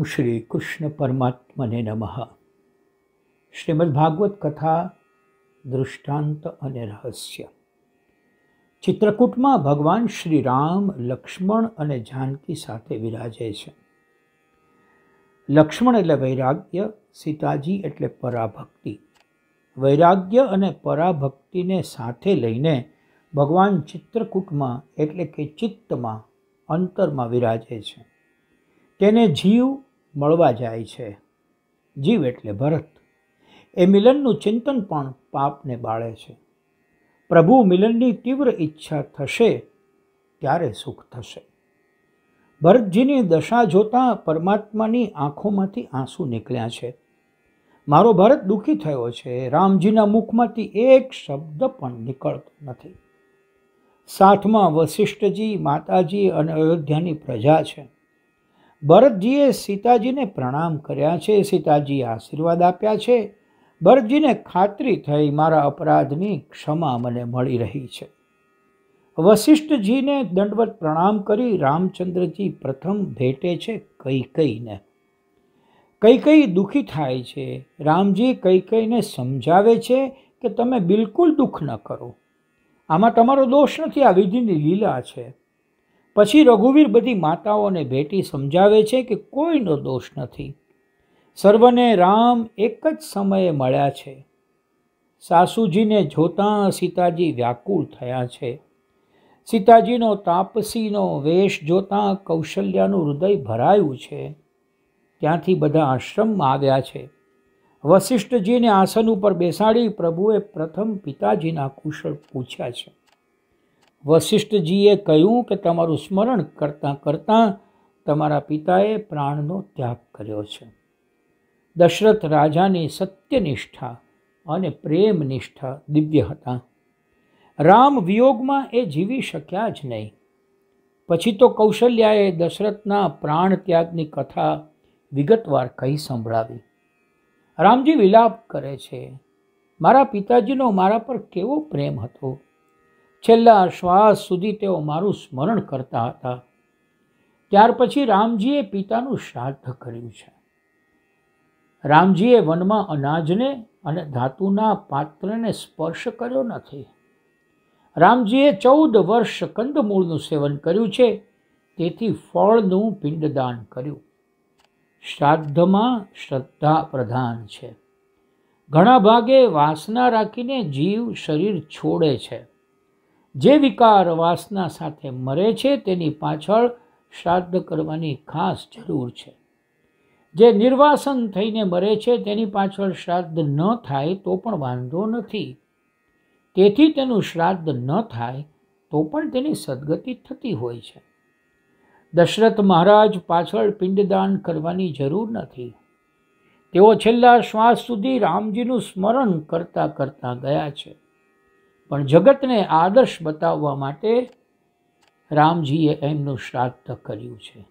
ઓમ શ્રી કૃષ્ણ પરમાત્મને નમઃ શ્રીમદ ભાગવત કથા દૃષ્ટાંત અને રહસ્ય ચિત્રકૂટમાં ભગવાન શ્રી રામ લક્ષ્મણ અને જાનકી સાથે વિરાજે છે લક્ષ્મણ એટલે વૈરાગ્ય સીતાજી એટલે પરાભક્તિ વૈરાગ્ય અને પરાભક્તિને સાથે લઈને ભગવાન ચિત્રકૂટમાં એટલે કે ચિત્તમાં અંતરમાં વિરાજે છે તેને જીવ મળવા જાય છે જીવ એટલે ભરત એ મિલનનું ચિંતન પણ પાપને બાળે છે પ્રભુ મિલનની તીવ્ર ઈચ્છા થશે ત્યારે સુખ થશે ભરતજીની દશા જોતાં પરમાત્માની આંખોમાંથી આંસુ નીકળ્યા છે મારો ભરત દુઃખી થયો છે રામજીના મુખમાંથી એક શબ્દ પણ નીકળતો નથી સાથમાં વશિષ્ઠજી માતાજી અને અયોધ્યાની પ્રજા છે ભરતજીએ સીતાજીને પ્રણામ કર્યા છે સીતાજીએ આશીર્વાદ આપ્યા છે ભરતજીને ખાતરી થઈ મારા અપરાધની ક્ષમા મને મળી રહી છે વશિષ્ઠજીને દંડવત પ્રણામ કરી રામચંદ્રજી પ્રથમ ભેટે છે કઈ કઈને કઈ કઈ દુઃખી થાય છે રામજી કઈ કઈને સમજાવે છે કે તમે બિલકુલ દુઃખ ન કરો આમાં તમારો દોષ નથી આ વિધિની લીલા છે પછી રઘુવીર બધી માતાઓને ભેટી સમજાવે છે કે કોઈનો દોષ નથી સર્વને રામ એક જ સમયે મળ્યા છે સાસુજીને જોતાં સીતાજી વ્યાકુળ થયા છે સીતાજીનો તાપસીનો વેશ જોતાં કૌશલ્યાનું હૃદય ભરાયું છે ત્યાંથી બધા આશ્રમમાં આવ્યા છે વશિષ્ઠજીને આસન ઉપર બેસાડી પ્રભુએ પ્રથમ પિતાજીના કુશળ પૂછ્યા છે વશિષ્ઠજીએ કહ્યું કે તમારું સ્મરણ કરતાં કરતાં તમારા પિતાએ પ્રાણનો ત્યાગ કર્યો છે દશરથ રાજાની સત્યનિષ્ઠા અને પ્રેમ નિષ્ઠા દિવ્ય હતા રામ વિયોગમાં એ જીવી શક્યા જ નહીં પછી તો કૌશલ્યાએ દશરથના પ્રાણ ત્યાગની કથા વિગતવાર કહી સંભળાવી રામજી વિલાપ કરે છે મારા પિતાજીનો મારા પર કેવો પ્રેમ હતો છેલ્લા શ્વાસ સુધી તેઓ મારું સ્મરણ કરતા હતા ત્યાર પછી રામજીએ પિતાનું શ્રાદ્ધ કર્યું છે રામજીએ વનમાં અનાજને અને ધાતુના પાત્રને સ્પર્શ કર્યો નથી રામજીએ ચૌદ વર્ષ કંદમૂળનું સેવન કર્યું છે તેથી ફળનું પિંડદાન કર્યું શ્રાદ્ધમાં શ્રદ્ધા પ્રધાન છે ઘણા ભાગે વાસના રાખીને જીવ શરીર છોડે છે જે વિકાર વાસના સાથે મરે છે તેની પાછળ શ્રાદ્ધ કરવાની ખાસ જરૂર છે જે નિર્વાસન થઈને મરે છે તેની પાછળ શ્રાદ્ધ ન થાય તો પણ વાંધો નથી તેથી તેનું શ્રાદ્ધ ન થાય તો પણ તેની સદગતિ થતી હોય છે દશરથ મહારાજ પાછળ પિંડદાન કરવાની જરૂર નથી તેઓ છેલ્લા શ્વાસ સુધી રામજીનું સ્મરણ કરતા કરતા ગયા છે પણ જગતને આદર્શ બતાવવા માટે રામજીએ એમનું શ્રાદ્ધ કર્યું છે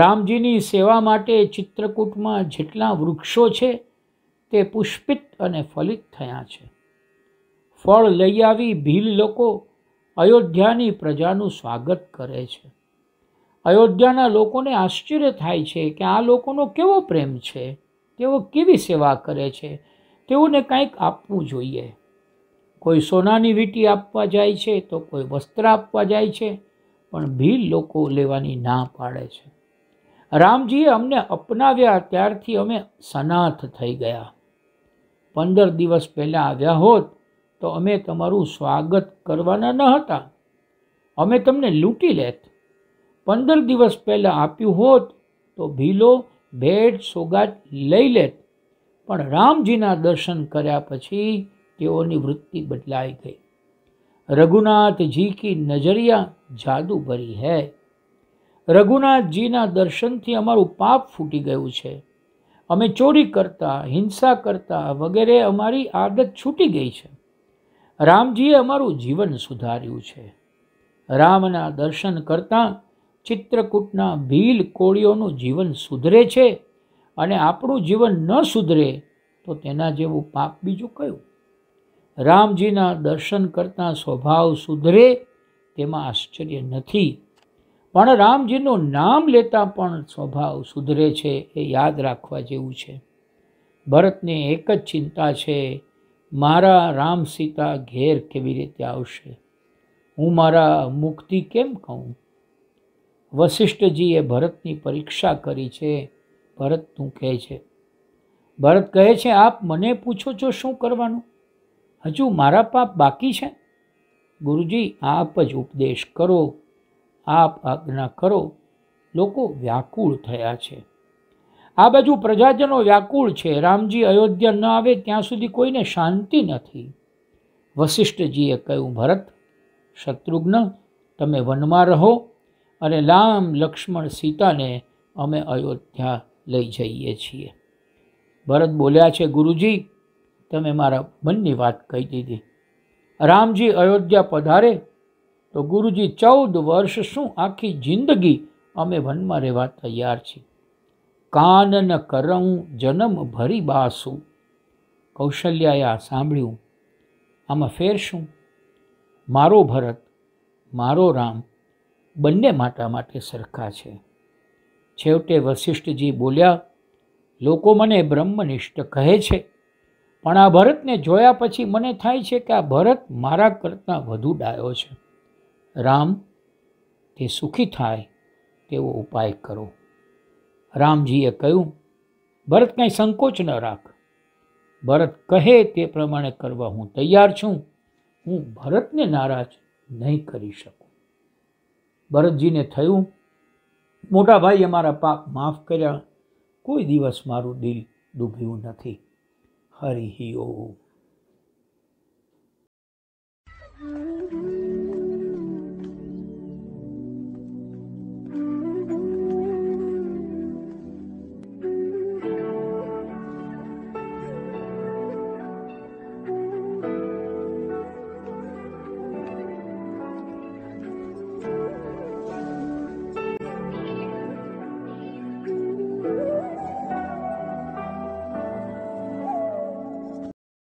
રામજીની સેવા માટે ચિત્રકૂટમાં જેટલા વૃક્ષો છે તે પુષ્પિત અને ફલિત થયા છે ફળ લઈ આવી ભીલ લોકો અયોધ્યાની પ્રજાનું સ્વાગત કરે છે અયોધ્યાના લોકોને આશ્ચર્ય થાય છે કે આ લોકોનો કેવો પ્રેમ છે તેઓ કેવી સેવા કરે છે તેઓને કંઈક આપવું જોઈએ કોઈ સોનાની વીંટી આપવા જાય છે તો કોઈ વસ્ત્ર આપવા જાય છે પણ ભીલ લોકો લેવાની ના પાડે છે રામજીએ અમને અપનાવ્યા ત્યારથી અમે સનાથ થઈ ગયા પંદર દિવસ પહેલાં આવ્યા હોત તો અમે તમારું સ્વાગત કરવાના ન હતા અમે તમને લૂંટી લેત પંદર દિવસ પહેલાં આપ્યું હોત તો ભીલો ભેટ સોગાટ લઈ લેત પણ રામજીના દર્શન કર્યા પછી તેઓની વૃત્તિ બદલાઈ ગઈ રઘુનાથજી કી નજરિયા જાદુ ભરી હૈ રઘુનાથજીના દર્શનથી અમારું પાપ ફૂટી ગયું છે અમે ચોરી કરતા હિંસા કરતા વગેરે અમારી આદત છૂટી ગઈ છે રામજીએ અમારું જીવન સુધાર્યું છે રામના દર્શન કરતાં ચિત્રકૂટના ભીલ કોળીઓનું જીવન સુધરે છે અને આપણું જીવન ન સુધરે તો તેના જેવું પાપ બીજું કયું રામજીના દર્શન કરતા સ્વભાવ સુધરે તેમાં આશ્ચર્ય નથી પણ રામજીનું નામ લેતા પણ સ્વભાવ સુધરે છે એ યાદ રાખવા જેવું છે ભરતને એક જ ચિંતા છે મારા રામ સીતા ઘેર કેવી રીતે આવશે હું મારા મુક્તિ કેમ કહું વશિષ્ઠજીએ ભરતની પરીક્ષા કરી છે ભરત તું કહે છે ભરત કહે છે આપ મને પૂછો છો શું કરવાનું હજુ મારા પાપ બાકી છે ગુરુજી આપ જ ઉપદેશ કરો આપ આજ્ઞા કરો લોકો વ્યાકુળ થયા છે આ બાજુ પ્રજાજનો વ્યાકુળ છે રામજી અયોધ્યા ન આવે ત્યાં સુધી કોઈને શાંતિ નથી વશિષ્ઠજીએ કહ્યું ભરત શત્રુઘ્ન તમે વનમાં રહો અને રામ લક્ષ્મણ સીતાને અમે અયોધ્યા લઈ જઈએ છીએ ભરત બોલ્યા છે ગુરુજી તમે મારા મનની વાત કહી દીધી રામજી અયોધ્યા પધારે તો ગુરુજી ચૌદ વર્ષ શું આખી જિંદગી અમે વનમાં રહેવા તૈયાર છીએ કાનન કરઉં જન્મ ભરી બાસું કૌશલ્યાએ આ સાંભળ્યું આમાં ફેર શું મારો ભરત મારો રામ બંને માતા માટે સરખા છે છેવટે વસિષ્ઠજી બોલ્યા લોકો મને બ્રહ્મનિષ્ઠ કહે છે પણ આ ભરતને જોયા પછી મને થાય છે કે આ ભરત મારા કરતાં વધુ ડાયો છે રામ તે સુખી થાય તેવો ઉપાય કરો રામજીએ કહ્યું ભરત કંઈ સંકોચ ન રાખ ભરત કહે તે પ્રમાણે કરવા હું તૈયાર છું હું ભરતને નારાજ નહીં કરી શકું ભરતજીને થયું મોટા ભાઈએ મારા પાપ માફ કર્યા કોઈ દિવસ મારું દિલ ડૂબ્યું નથી હરિ ઓમ